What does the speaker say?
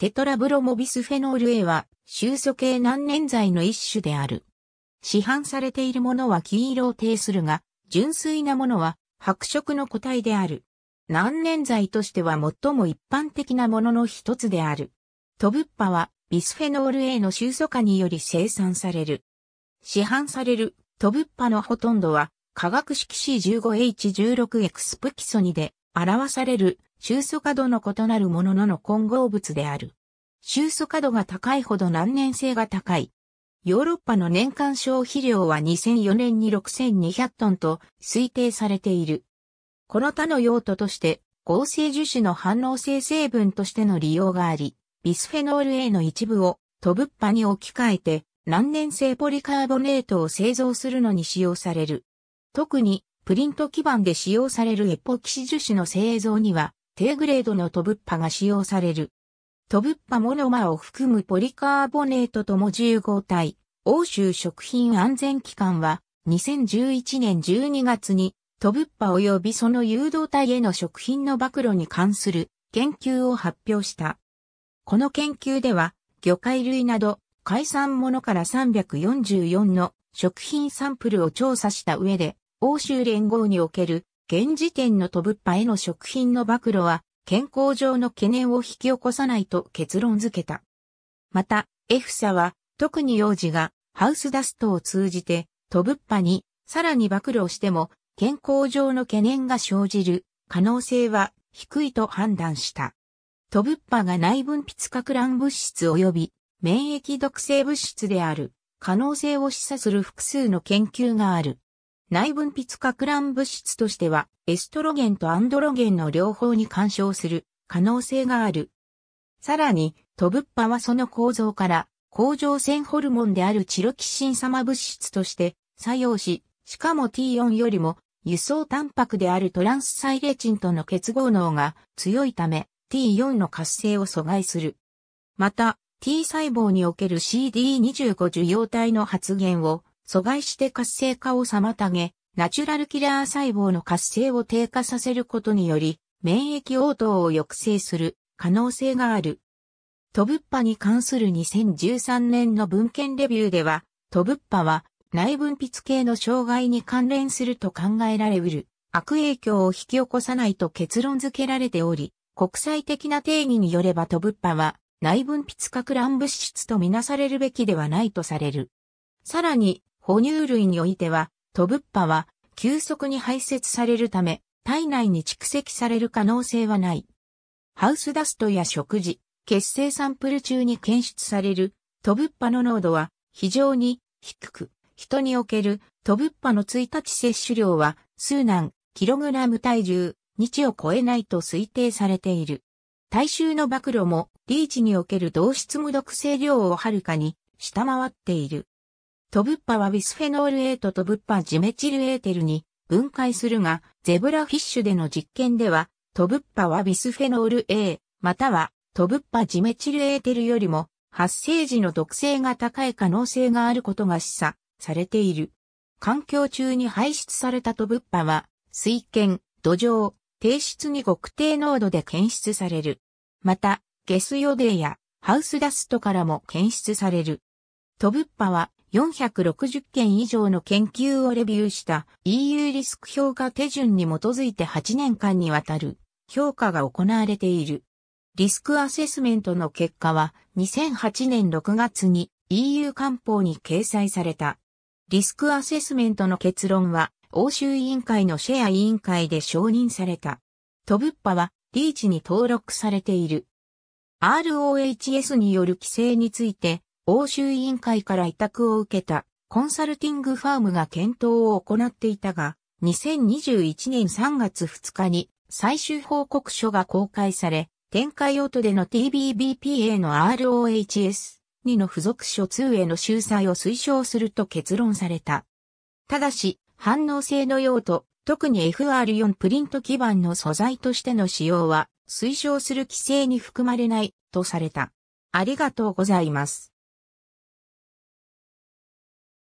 テトラブロモビスフェノール A は、臭素系難燃剤の一種である。市販されているものは金色を呈するが、純粋なものは白色の個体である。難燃剤としては最も一般的なものの一つである。トブッパはビスフェノール A の収素化により生産される。市販されるトブッパのほとんどは化学式 C15H16 エクスプキソニで表される収素度の異なるものの混合物である。収素度が高いほど難燃性が高い。ヨーロッパの年間消費量は2004年に6200トンと推定されている。この他の用途として合成樹脂の反応性成分としての利用があり、ビスフェノール A の一部をトブッパに置き換えて難燃性ポリカーボネートを製造するのに使用される。特にプリント基板で使用されるエポキシ樹脂の製造には低グレードのトブッパが使用される。トブッパモノマを含むポリカーボネートとも15体、欧州食品安全機関は、2011年12月に、トブッパ及びその誘導体への食品の暴露に関する研究を発表した。この研究では、魚介類など、海産物から344の食品サンプルを調査した上で、欧州連合における現時点のトブッパへの食品の暴露は健康上の懸念を引き起こさないと結論付けた。また、エフサは特に幼児がハウスダストを通じてトブッパにさらに暴露しても健康上の懸念が生じる可能性は低いと判断した。トブッパが内分泌核乱物質及び免疫毒性物質である可能性を示唆する複数の研究がある。内分泌核乱物質としては、エストロゲンとアンドロゲンの両方に干渉する可能性がある。さらに、トブッパはその構造から、甲状腺ホルモンであるチロキシン様物質として作用し、しかも T4 よりも輸送タンパクであるトランスサイレチンとの結合能が強いため T4 の活性を阻害する。また T 細胞における CD25 受容体の発現を阻害して活性化を妨げ、ナチュラルキラー細胞の活性を低下させることにより、免疫応答を抑制する可能性がある。トブッパに関する2013年の文献レビューでは、トブッパは内分泌系の障害に関連すると考えられうる悪影響を引き起こさないと結論付けられており、国際的な定義によればトブッパは内分泌核乱物質とみなされるべきではないとされる。さらに哺乳類においては、トブッパは急速に排泄されるため、体内に蓄積される可能性はない。ハウスダストや食事、血清サンプル中に検出されるトブッパの濃度は非常に低く、人におけるトブッパの1日摂取量は数何キログラム体重日を超えないと推定されている。大衆の暴露もリーチにおける同質無毒性量をはるかに下回っている。トブッパはビスフェノール A とトブッパジメチルエーテルに分解するが、ゼブラフィッシュでの実験では、トブッパはビスフェノール A、またはトブッパジメチルエーテルよりも発生時の毒性が高い可能性があることが示唆されている。環境中に排出されたトブッパは、水圏、土壌、低質に極低濃度で検出される。また、ゲス予定やハウスダストからも検出される。トブッパは460件以上の研究をレビューした EU リスク評価手順に基づいて8年間にわたる評価が行われている。リスクアセスメントの結果は2008年6月に EU 官報に掲載された。リスクアセスメントの結論は欧州委員会のシェア委員会で承認された。トブッパはリーチに登録されている。ROHS による規制について欧州委員会から委託を受けたコンサルティングファームが検討を行っていたが、2021年3月2日に最終報告書が公開され、展開用途での TBBPA の ROHS 2の付属書2への修載を推奨すると結論された。ただし、反応性の用途、特に FR4 プリント基板の素材としての使用は推奨する規制に含まれないとされた。ありがとうございます。